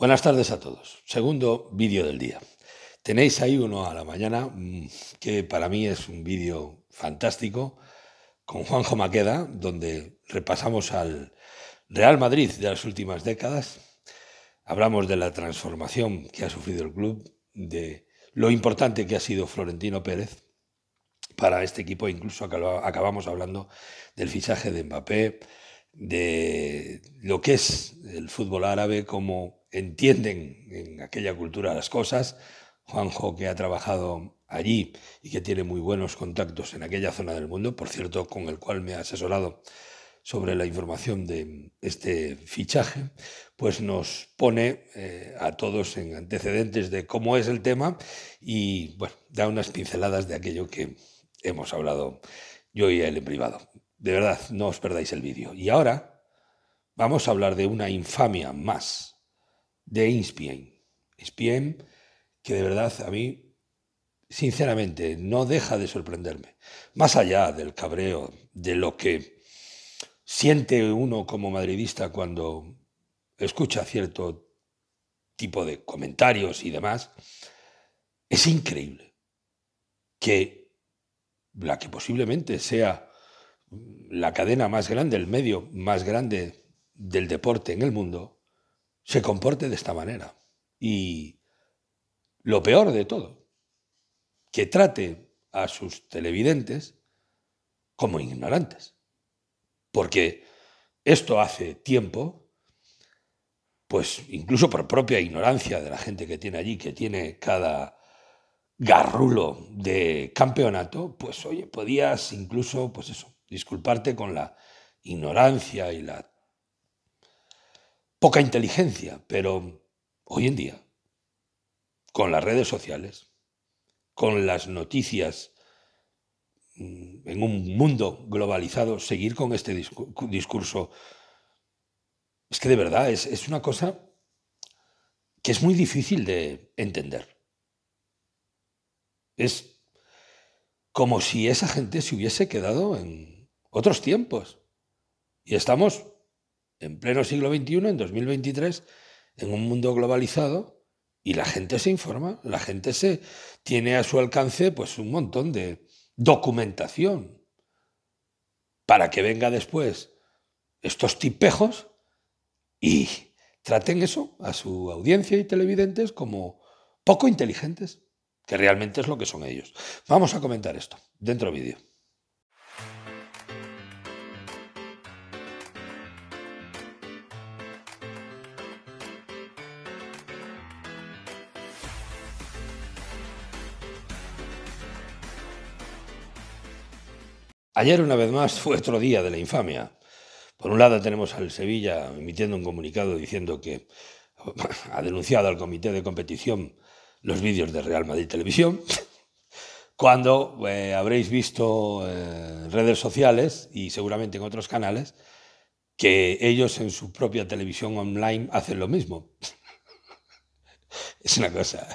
Buenas tardes a todos. Segundo vídeo del día. Tenéis ahí uno a la mañana, mm, que para mí es un vídeo fantástico, con Juanjo Maqueda, donde repasamos al Real Madrid de las últimas décadas. Hablamos de la transformación que ha sufrido el club, de lo importante que ha sido Florentino Pérez para este equipo, incluso acabamos hablando del fichaje de Mbappé, de lo que es el fútbol árabe, como entienden en aquella cultura las cosas. Juanjo, que ha trabajado allí y que tiene muy buenos contactos en aquella zona del mundo, por cierto, con el cual me ha asesorado sobre la información de este fichaje, pues nos pone eh, a todos en antecedentes de cómo es el tema y da unas pinceladas de aquello que hemos hablado yo y él en privado. De verdad, no os perdáis el vídeo. Y ahora vamos a hablar de una infamia más de Inspien. Inspien, que de verdad a mí, sinceramente, no deja de sorprenderme. Más allá del cabreo, de lo que siente uno como madridista cuando escucha cierto tipo de comentarios y demás, es increíble que la que posiblemente sea la cadena más grande, el medio más grande del deporte en el mundo, se comporte de esta manera. Y lo peor de todo, que trate a sus televidentes como ignorantes. Porque esto hace tiempo, pues incluso por propia ignorancia de la gente que tiene allí, que tiene cada garrulo de campeonato, pues oye, podías incluso, pues eso, disculparte con la ignorancia y la poca inteligencia, pero hoy en día, con las redes sociales, con las noticias, mm, en un mundo globalizado, seguir con este discurso, es que de verdad es, una cosa que es muy difícil de entender. Es como si esa gente se hubiese quedado en otros tiempos. Y estamos en pleno siglo XXI, en 2023, en un mundo globalizado, y la gente se informa, la gente se tiene a su alcance pues un montón de documentación para que venga después estos tipejos y traten eso a su audiencia y televidentes como poco inteligentes, que realmente es lo que son ellos. Vamos a comentar esto dentro vídeo. Ayer una vez más fue otro día de la infamia. Por un lado tenemos al Sevilla emitiendo un comunicado diciendo que ha denunciado al comité de competición los vídeos de Real Madrid Televisión, cuando eh, habréis visto en eh, redes sociales y seguramente en otros canales que ellos en su propia televisión online hacen lo mismo. es una cosa.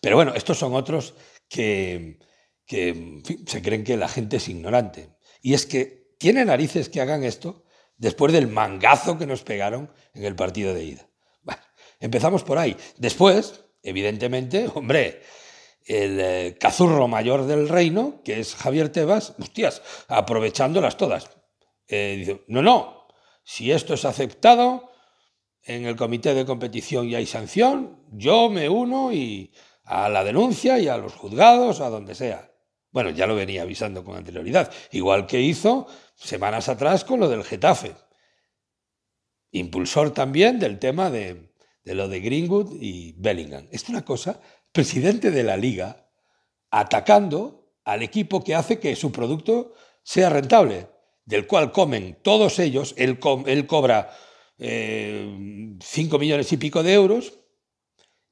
Pero bueno, estos son otros que, se creen que la gente es ignorante. Y es que tiene narices que hagan esto después del mangazo que nos pegaron en el partido de ida. empezamos por ahí. Después, evidentemente, hombre, el eh, cazurro mayor del reino, que es Javier Tebas, hostias, aprovechándolas todas. Eh, dice, no, no, si esto es aceptado, en el comité de competición y hay sanción, yo me uno y a la denuncia y a los juzgados, a donde sea. Bueno, ya lo venía avisando con anterioridad, igual que hizo semanas atrás con lo del Getafe. Impulsor también del tema de, lo de Greenwood y Bellingham. Es una cosa, presidente de la liga, atacando al equipo que hace que su producto sea rentable, del cual comen todos ellos, él, cobra 5 eh, millones y pico de euros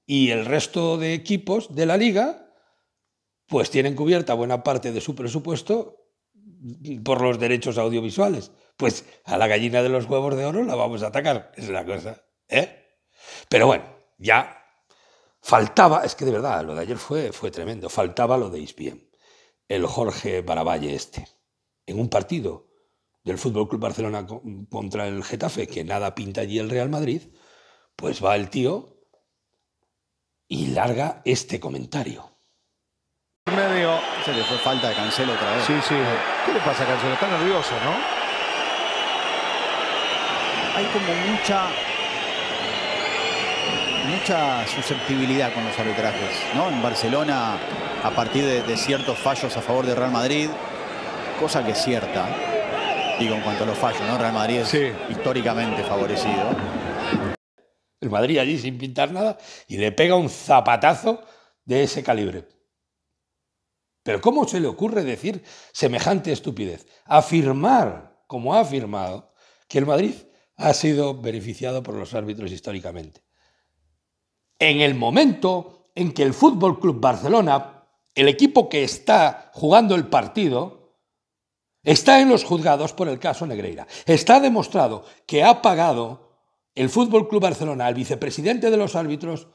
y el resto de equipos de la liga pues tienen cubierta buena parte de su presupuesto por los derechos audiovisuales. Pues a la gallina de los huevos de oro la vamos a atacar, es la cosa. ¿eh? Pero bueno, ya faltaba, es que de verdad, lo de ayer fue, fue tremendo, faltaba lo de Ispien, el Jorge Baravalle este, en un partido del Fútbol Club Barcelona contra el Getafe, que nada pinta allí el Real Madrid, pues va el tío y larga este comentario medio. Se le fue falta de Cancelo otra vez. Sí, sí. ¿Qué le pasa a Cancelo? Está nervioso, ¿no? Hay como mucha... Mucha susceptibilidad con los arbitrajes, ¿no? En Barcelona, a partir de, ciertos fallos a favor de Real Madrid, cosa que es cierta. Digo, en cuanto a los fallos, ¿no? Real Madrid es históricamente favorecido. El Madrid allí sin pintar nada y le pega un zapatazo de ese calibre. Pero ¿cómo se le ocurre decir semejante estupidez? Afirmar, como ha afirmado, que el Madrid ha sido beneficiado por los árbitros históricamente. En el momento en que el Fútbol Club Barcelona, el equipo que está jugando el partido, está en los juzgados por el caso Negreira. Está demostrado que ha pagado el Fútbol Club Barcelona al vicepresidente de los árbitros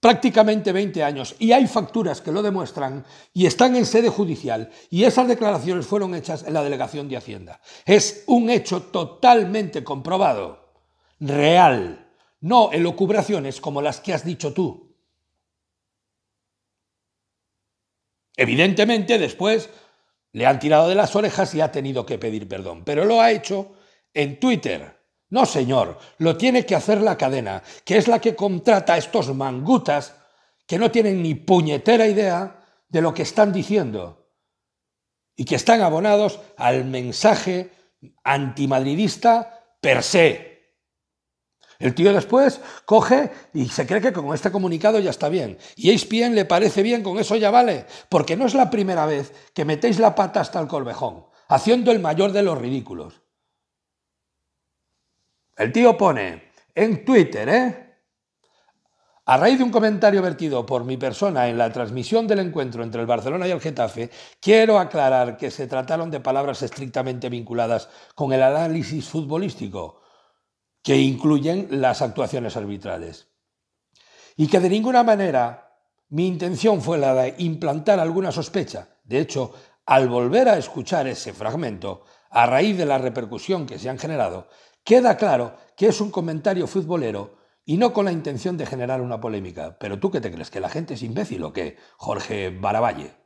prácticamente 20 años y hay facturas que lo demuestran y están en sede judicial y esas declaraciones fueron hechas en la delegación de Hacienda. Es un hecho totalmente comprobado, real, no locubraciones como las que has dicho tú. Evidentemente después le han tirado de las orejas y ha tenido que pedir perdón, pero lo ha hecho en Twitter no, señor, lo tiene que hacer la cadena, que es la que contrata a estos mangutas que no tienen ni puñetera idea de lo que están diciendo y que están abonados al mensaje antimadridista per se. El tío después coge y se cree que con este comunicado ya está bien. Y bien le parece bien, con eso ya vale, porque no es la primera vez que metéis la pata hasta el corvejón, haciendo el mayor de los ridículos. El tío pone en Twitter, ¿eh? A raíz de un comentario vertido por mi persona en la transmisión del encuentro entre el Barcelona y el Getafe, quiero aclarar que se trataron de palabras estrictamente vinculadas con el análisis futbolístico, que incluyen las actuaciones arbitrales. Y que de ninguna manera mi intención fue la de implantar alguna sospecha. De hecho, al volver a escuchar ese fragmento, a raíz de la repercusión que se han generado, Queda claro que es un comentario futbolero y no con la intención de generar una polémica. Pero tú qué te crees, que la gente es imbécil o qué, Jorge Baraballe?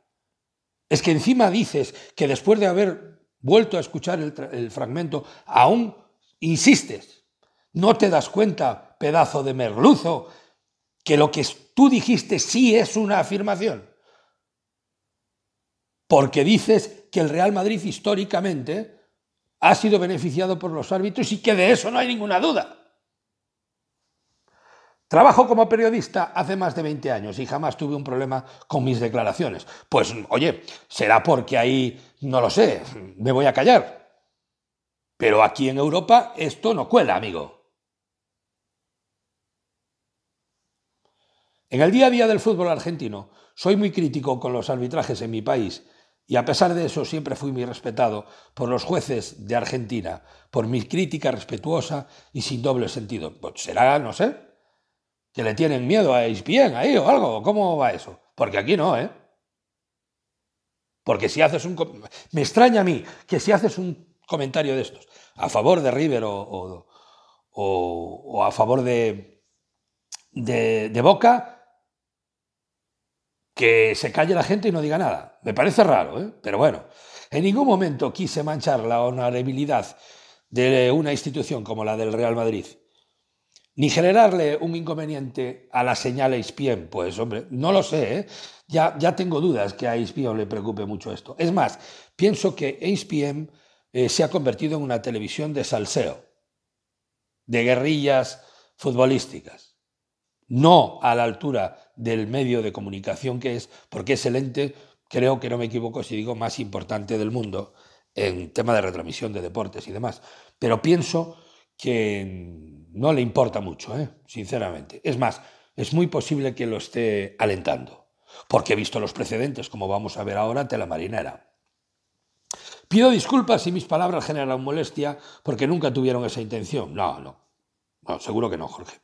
Es que encima dices que después de haber vuelto a escuchar el fragmento, aún insistes. No te das cuenta, pedazo de merluzo, que lo que tú dijiste sí es una afirmación. Porque dices que el Real Madrid históricamente ha sido beneficiado por los árbitros y que de eso no hay ninguna duda. Trabajo como periodista hace más de 20 años y jamás tuve un problema con mis declaraciones. Pues oye, será porque ahí, no lo sé, me voy a callar. Pero aquí en Europa esto no cuela, amigo. En el día a día del fútbol argentino soy muy crítico con los arbitrajes en mi país y a pesar de eso siempre fui muy respetado por los jueces de Argentina, por mi crítica respetuosa y sin doble sentido. Pues será, no sé, que le tienen miedo a ESPN ahí o algo, ¿cómo va eso? Porque aquí no, ¿eh? Porque si haces un... Me extraña a mí que si haces un comentario de estos a favor de River o, o, a favor de, de Boca, que se calle la gente y no diga nada. Me parece raro, ¿eh? pero bueno. En ningún momento quise manchar la honorabilidad de una institución como la del Real Madrid, ni generarle un inconveniente a la señal ESPN. Pues hombre, no lo sé, ¿eh? ya, ya tengo dudas que a ESPN le preocupe mucho esto. Es más, pienso que ESPN eh, se ha convertido en una televisión de salseo, de guerrillas futbolísticas no a la altura del medio de comunicación que es, porque es el ente, creo que no me equivoco si digo, más importante del mundo en tema de retransmisión de deportes y demás. Pero pienso que no le importa mucho, ¿eh? sinceramente. Es más, es muy posible que lo esté alentando, porque he visto los precedentes, como vamos a ver ahora, de la marinera. Pido disculpas si mis palabras generan molestia, porque nunca tuvieron esa intención. No, no. no seguro que no, Jorge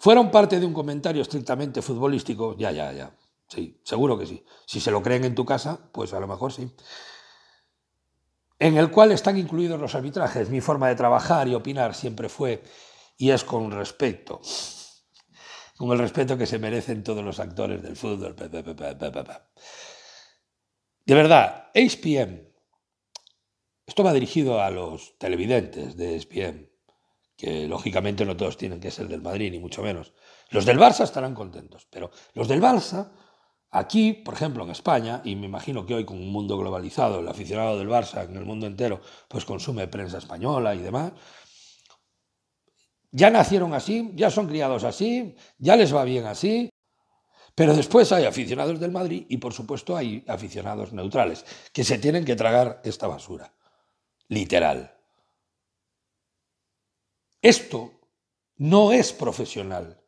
fueron parte de un comentario estrictamente futbolístico, ya, ya, ya. Sí, seguro que sí. Si se lo creen en tu casa, pues a lo mejor sí. En el cual están incluidos los arbitrajes. Mi forma de trabajar y opinar siempre fue y es con respeto. Con el respeto que se merecen todos los actores del fútbol. De verdad, HPM. E esto va dirigido a los televidentes de ESPN, que lógicamente no todos tienen que ser del Madrid, ni mucho menos. Los del Barça estarán contentos, pero los del Barça, aquí, por ejemplo, en España, y me imagino que hoy con un mundo globalizado, el aficionado del Barça en el mundo entero, pues consume prensa española y demás, ya nacieron así, ya son criados así, ya les va bien así, pero después hay aficionados del Madrid y por supuesto hay aficionados neutrales que se tienen que tragar esta basura. Literal. Esto no es profesional.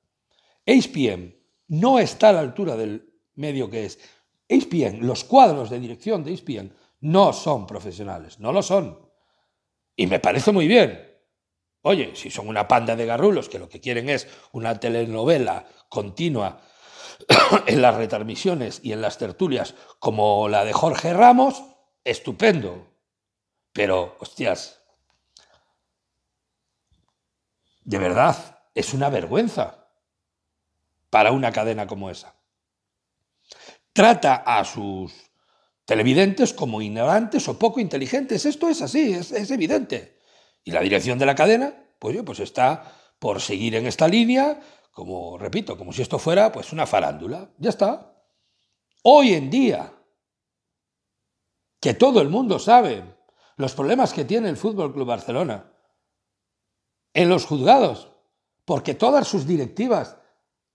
HPM no está a la altura del medio que es. HPM, los cuadros de dirección de HPM no son profesionales, no lo son. Y me parece muy bien. Oye, si son una panda de garrulos que lo que quieren es una telenovela continua en las retransmisiones y en las tertulias como la de Jorge Ramos, estupendo. Pero, hostias, de verdad, es una vergüenza para una cadena como esa. Trata a sus televidentes como ignorantes o poco inteligentes. Esto es así, es, evidente. Y la dirección de la cadena, pues, pues está por seguir en esta línea, como repito, como si esto fuera pues una farándula. Ya está. Hoy en día, que todo el mundo sabe los problemas que tiene el Fútbol Club Barcelona, en los juzgados, porque todas sus directivas,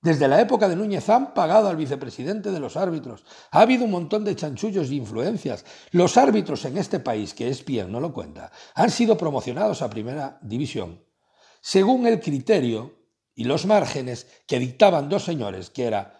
desde la época de Núñez, han pagado al vicepresidente de los árbitros. Ha habido un montón de chanchullos y influencias. Los árbitros en este país, que es bien, no lo cuenta, han sido promocionados a primera división, según el criterio y los márgenes que dictaban dos señores, que era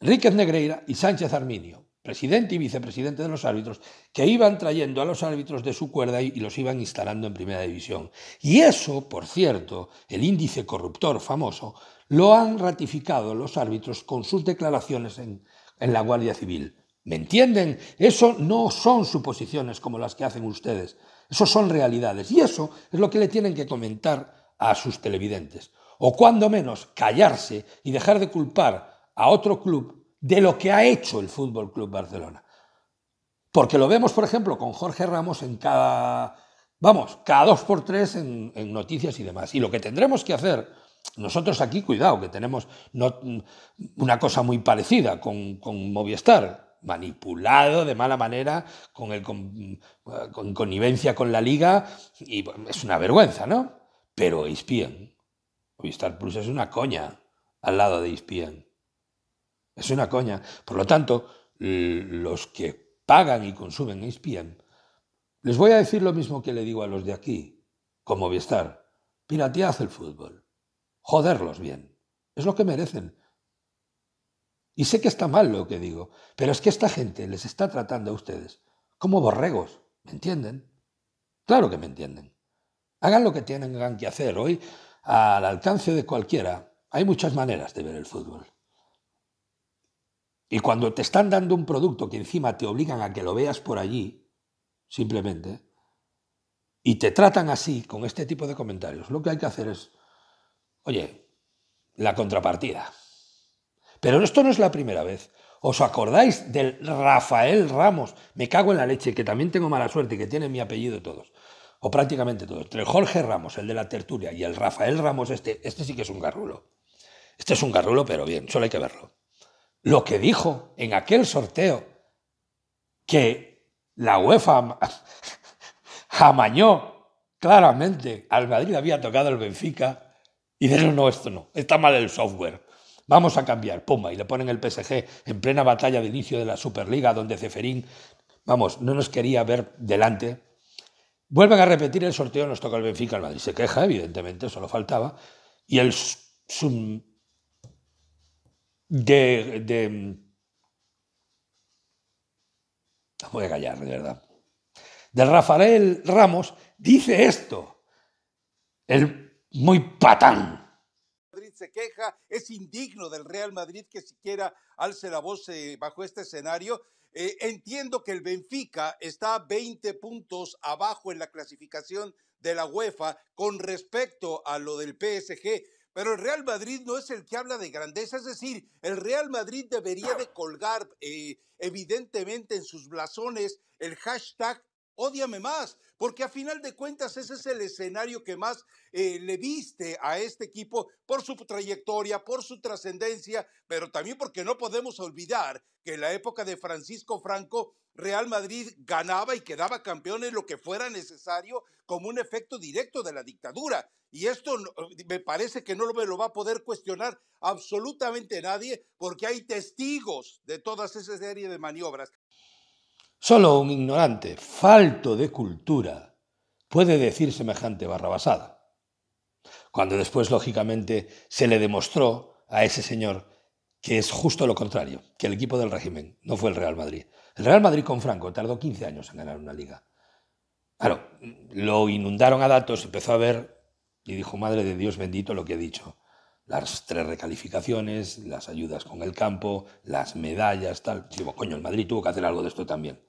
Ríquez Negreira y Sánchez Arminio presidente y vicepresidente de los árbitros, que iban trayendo a los árbitros de su cuerda y los iban instalando en primera división. Y eso, por cierto, el índice corruptor famoso, lo han ratificado los árbitros con sus declaraciones en, la Guardia Civil. ¿Me entienden? Eso no son suposiciones como las que hacen ustedes, eso son realidades. Y eso es lo que le tienen que comentar a sus televidentes. O cuando menos, callarse y dejar de culpar a otro club de lo que ha hecho el Fútbol Club Barcelona. Porque lo vemos, por ejemplo, con Jorge Ramos en cada. Vamos, cada dos por tres en, noticias y demás. Y lo que tendremos que hacer, nosotros aquí, cuidado, que tenemos una cosa muy parecida con, Movistar, manipulado de mala manera, con, el, con, con connivencia con la liga, y es una vergüenza, ¿no? Pero Ispien, Movistar Plus es una coña al lado de Ispien. Es una coña. Por lo tanto, los que pagan y consumen e espían, les voy a decir lo mismo que le digo a los de aquí, como Movistar. Piratead el fútbol. Joderlos bien. Es lo que merecen. Y sé que está mal lo que digo, pero es que esta gente les está tratando a ustedes como borregos. ¿Me entienden? Claro que me entienden. Hagan lo que tengan que hacer hoy al alcance de cualquiera. Hay muchas maneras de ver el fútbol. Y cuando te están dando un producto que encima te obligan a que lo veas por allí, simplemente, y te tratan así, con este tipo de comentarios, lo que hay que hacer es, oye, la contrapartida. Pero esto no es la primera vez. ¿Os acordáis del Rafael Ramos? Me cago en la leche, que también tengo mala suerte y que tiene mi apellido todos. O prácticamente todos. Entre el Jorge Ramos, el de la tertulia, y el Rafael Ramos, este, este sí que es un garrulo. Este es un garrulo, pero bien, solo hay que verlo lo que dijo en aquel sorteo, que la UEFA amañó claramente al Madrid había tocado el Benfica y dijeron, no, esto no, está mal el software. Vamos a cambiar, pumba, y le ponen el PSG en plena batalla de inicio de la Superliga, donde Ceferín, vamos, no nos quería ver delante. Vuelven a repetir el sorteo, nos toca el Benfica, el Madrid se queja, evidentemente, solo faltaba, y el de, mm, voy a callar, de verdad. Del Rafael Ramos dice esto. El muy patán. Madrid se queja, es indigno del Real Madrid que siquiera alce la voz eh, bajo este escenario. Eh, entiendo que el Benfica está 20 puntos abajo en la clasificación de la UEFA con respecto a lo del PSG, pero el Real Madrid no es el que habla de grandeza, es decir, el Real Madrid debería de colgar eh, evidentemente en sus blasones el hashtag ódiame más, porque a final de cuentas ese es el escenario que más eh, le viste a este equipo por su trayectoria, por su trascendencia, pero también porque no podemos olvidar que en la época de Francisco Franco, Real Madrid ganaba y quedaba campeón en lo que fuera necesario como un efecto directo de la dictadura. Y esto me parece que no me lo va a poder cuestionar absolutamente nadie porque hay testigos de todas esas serie de maniobras. Solo un ignorante, falto de cultura, puede decir semejante basada. Cuando después, lógicamente, se le demostró a ese señor que es justo lo contrario, que el equipo del régimen no fue el Real Madrid. El Real Madrid con Franco tardó 15 años en ganar una liga. Claro, lo inundaron a datos, empezó a ver y dijo, madre de Dios bendito lo que he dicho. Las tres recalificaciones, las ayudas con el campo, las medallas, tal. Digo, coño, el Madrid tuvo que hacer algo de esto también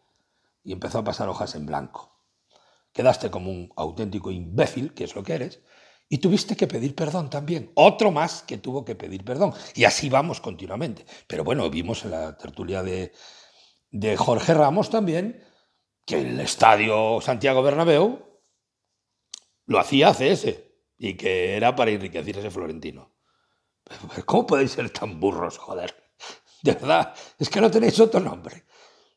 y empezó a pasar hojas en blanco. Quedaste como un auténtico imbécil, que es lo que eres, y tuviste que pedir perdón también. Otro más que tuvo que pedir perdón. Y así vamos continuamente. Pero bueno, vimos en la tertulia de, Jorge Ramos también que el estadio Santiago Bernabéu lo hacía CS y que era para enriquecer ese florentino. ¿Cómo podéis ser tan burros, joder? De verdad, es que no tenéis otro nombre.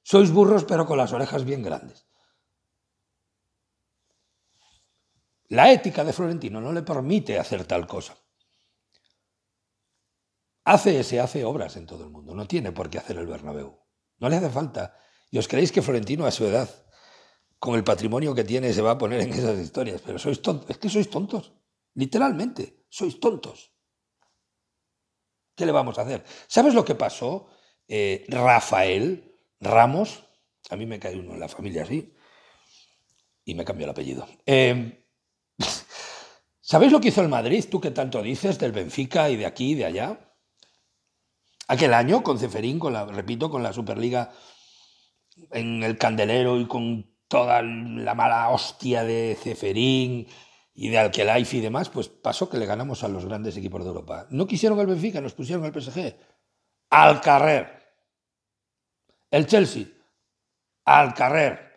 Sois burros pero con las orejas bien grandes. La ética de Florentino no le permite hacer tal cosa. Hace, se hace obras en todo el mundo, no tiene por qué hacer el Bernabéu. No le hace falta. Y os creéis que Florentino a su edad, con el patrimonio que tiene, se va a poner en esas historias, pero sois tontos. Es que sois tontos, literalmente, sois tontos. ¿Qué le vamos a hacer? ¿Sabes lo que pasó? Eh, Rafael, Ramos, a mí me cae uno en la familia así, y me cambió el apellido. Em, ¿Sabéis lo que hizo el Madrid, tú que tanto dices, del Benfica y de aquí y de allá? Aquel año con Ceferín, con la, repito, con la Superliga en el candelero y con toda la mala hostia de Ceferín y de Alquelaife y demás, pues pasó que le ganamos a los grandes equipos de Europa. No quisieron al Benfica, nos pusieron al PSG. Al carrer. El Chelsea, al carrer.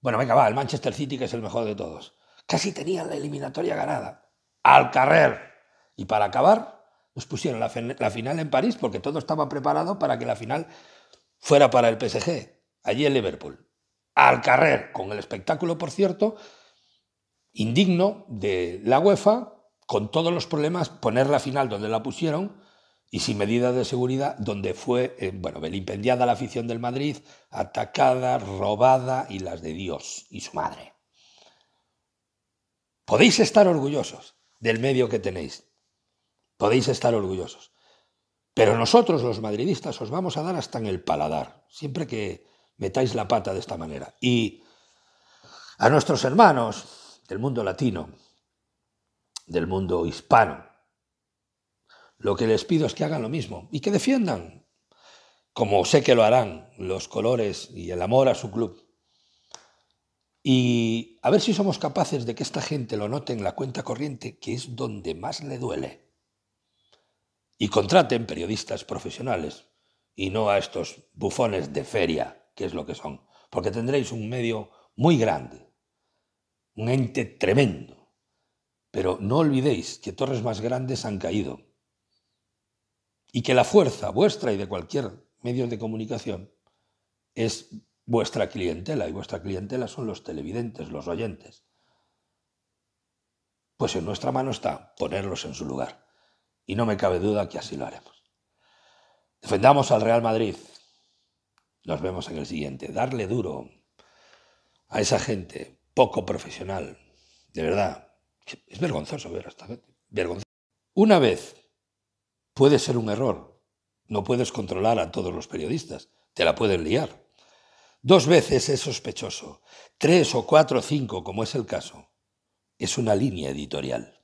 Bueno, venga, va, el Manchester City, que es el mejor de todos. Casi tenían la eliminatoria ganada. Al carrer. Y para acabar, nos pusieron la, final en París porque todo estaba preparado para que la final fuera para el PSG, allí en Liverpool. Al carrer, con el espectáculo, por cierto, indigno de la UEFA, con todos los problemas, poner la final donde la pusieron, y sin medidas de seguridad, donde fue, eh, bueno, belimpendiada la afición del Madrid, atacada, robada y las de Dios y su madre. Podéis estar orgullosos del medio que tenéis. Podéis estar orgullosos. Pero nosotros los madridistas os vamos a dar hasta en el paladar, siempre que metáis la pata de esta manera. Y a nuestros hermanos del mundo latino, del mundo hispano, lo que les pido es que hagan lo mismo y que defiendan, como sé que lo harán, los colores y el amor a su club. Y a ver si somos capaces de que esta gente lo note en la cuenta corriente, que es donde más le duele. Y contraten periodistas profesionales y no a estos bufones de feria, que es lo que son, porque tendréis un medio muy grande, un ente tremendo. Pero no olvidéis que torres más grandes han caído y que la fuerza vuestra y de cualquier medio de comunicación es vuestra clientela y vuestra clientela son los televidentes, los oyentes. Pues en nuestra mano está ponerlos en su lugar y no me cabe duda que así lo haremos. Defendamos al Real Madrid. Nos vemos en el siguiente. Darle duro a esa gente poco profesional. De verdad, es vergonzoso ver a esta gente. Una vez Puede ser un error. No puedes controlar a todos los periodistas. Te la pueden liar. Dos veces es sospechoso. Tres o cuatro o cinco, como es el caso. Es una línea editorial.